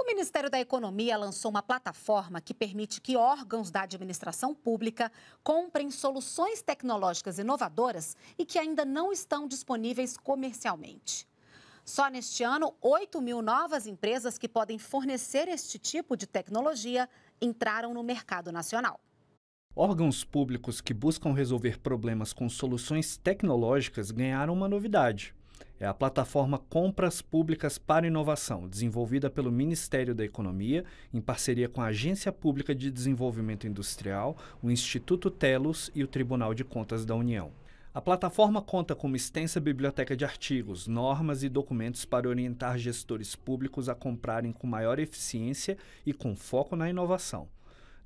O Ministério da Economia lançou uma plataforma que permite que órgãos da administração pública comprem soluções tecnológicas inovadoras e que ainda não estão disponíveis comercialmente. Só neste ano, 8 mil novas empresas que podem fornecer este tipo de tecnologia entraram no mercado nacional. Órgãos públicos que buscam resolver problemas com soluções tecnológicas ganharam uma novidade: é a plataforma Compras Públicas para Inovação, desenvolvida pelo Ministério da Economia, em parceria com a Agência Pública de Desenvolvimento Industrial, o Instituto Telus e o Tribunal de Contas da União. A plataforma conta com uma extensa biblioteca de artigos, normas e documentos para orientar gestores públicos a comprarem com maior eficiência e com foco na inovação.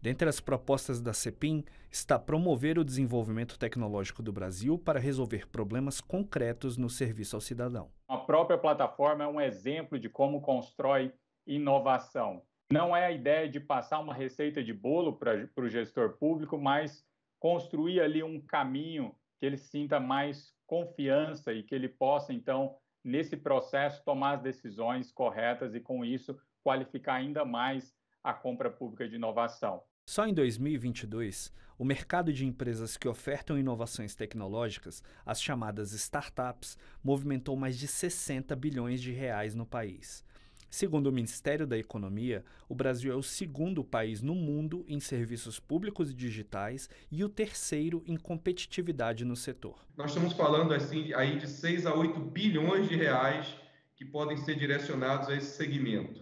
Dentre as propostas da CEPIM está promover o desenvolvimento tecnológico do Brasil para resolver problemas concretos no serviço ao cidadão. A própria plataforma é um exemplo de como constrói inovação. Não é a ideia de passar uma receita de bolo para o gestor público, mas construir ali um caminho que ele sinta mais confiança e que ele possa, então, nesse processo, tomar as decisões corretas e, com isso, qualificar ainda mais a compra pública de inovação. Só em 2022, o mercado de empresas que ofertam inovações tecnológicas, as chamadas startups, movimentou mais de 60 bilhões de reais no país. Segundo o Ministério da Economia, o Brasil é o segundo país no mundo em serviços públicos digitais e o terceiro em competitividade no setor. Nós estamos falando assim aí de 6 a 8 bilhões de reais que podem ser direcionados a esse segmento.